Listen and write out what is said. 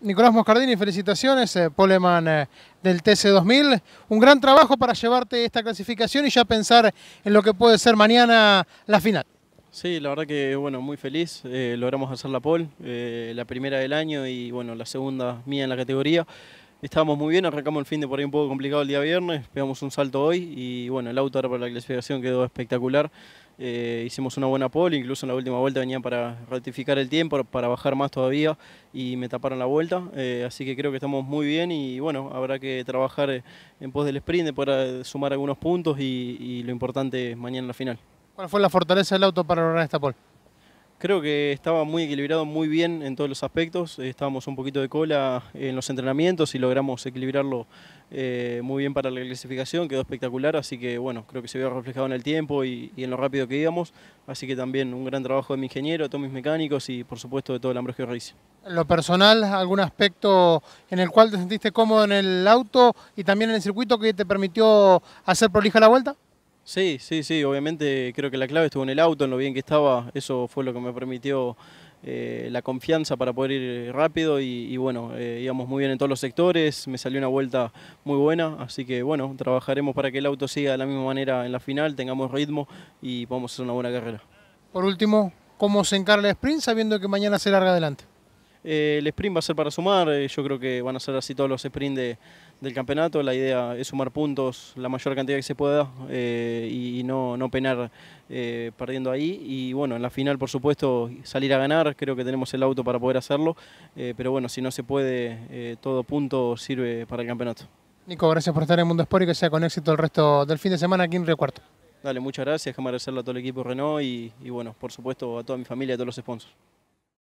Nicolás Moscardini, felicitaciones, eh, Poleman eh, del TC2000. Un gran trabajo para llevarte esta clasificación y ya pensar en lo que puede ser mañana la final. Sí, la verdad que bueno, muy feliz. Eh, logramos hacer la pole, la primera del año y bueno, la segunda mía en la categoría estábamos muy bien, arrancamos el fin de por ahí un poco complicado el día viernes, pegamos un salto hoy y bueno, el auto ahora para la clasificación quedó espectacular. Eh, hicimos una buena pole, incluso en la última vuelta venían para ratificar el tiempo, para bajar más todavía y me taparon la vuelta. Eh, así que creo que estamos muy bien y bueno, habrá que trabajar eh, en pos del sprint para sumar algunos puntos y, lo importante mañana en la final. ¿Cuál fue la fortaleza del auto para lograr esta pole? Creo que estaba muy equilibrado, muy bien en todos los aspectos. Eh, estábamos un poquito de cola en los entrenamientos y logramos equilibrarlo eh, muy bien para la clasificación. Quedó espectacular, así que bueno, creo que se vio reflejado en el tiempo y, en lo rápido que íbamos. Así que también un gran trabajo de mi ingeniero, de todos mis mecánicos y por supuesto de todo el Ambrosio Racing. lo personal, algún aspecto en el cual te sentiste cómodo en el auto y también en el circuito que te permitió hacer prolija la vuelta? Sí, sí, sí, obviamente creo que la clave estuvo en el auto, en lo bien que estaba, eso fue lo que me permitió eh, la confianza para poder ir rápido y, bueno, eh, íbamos muy bien en todos los sectores, me salió una vuelta muy buena, así que bueno, trabajaremos para que el auto siga de la misma manera en la final, tengamos ritmo y podamos hacer una buena carrera. Por último, ¿cómo se encarga el sprint sabiendo que mañana se larga adelante? Eh, el sprint va a ser para sumar, eh, yo creo que van a ser así todos los sprints del campeonato. La idea es sumar puntos la mayor cantidad que se pueda eh, y, no, no penar perdiendo ahí. Y bueno, en la final, por supuesto, salir a ganar, creo que tenemos el auto para poder hacerlo. pero bueno, si no se puede, todo punto sirve para el campeonato. Nico, gracias por estar en Mundo Sport y que sea con éxito el resto del fin de semana aquí en Río Cuarto. Dale, muchas gracias, déjame agradecerle a todo el equipo Renault y, bueno, por supuesto a toda mi familia, y a todos los sponsors.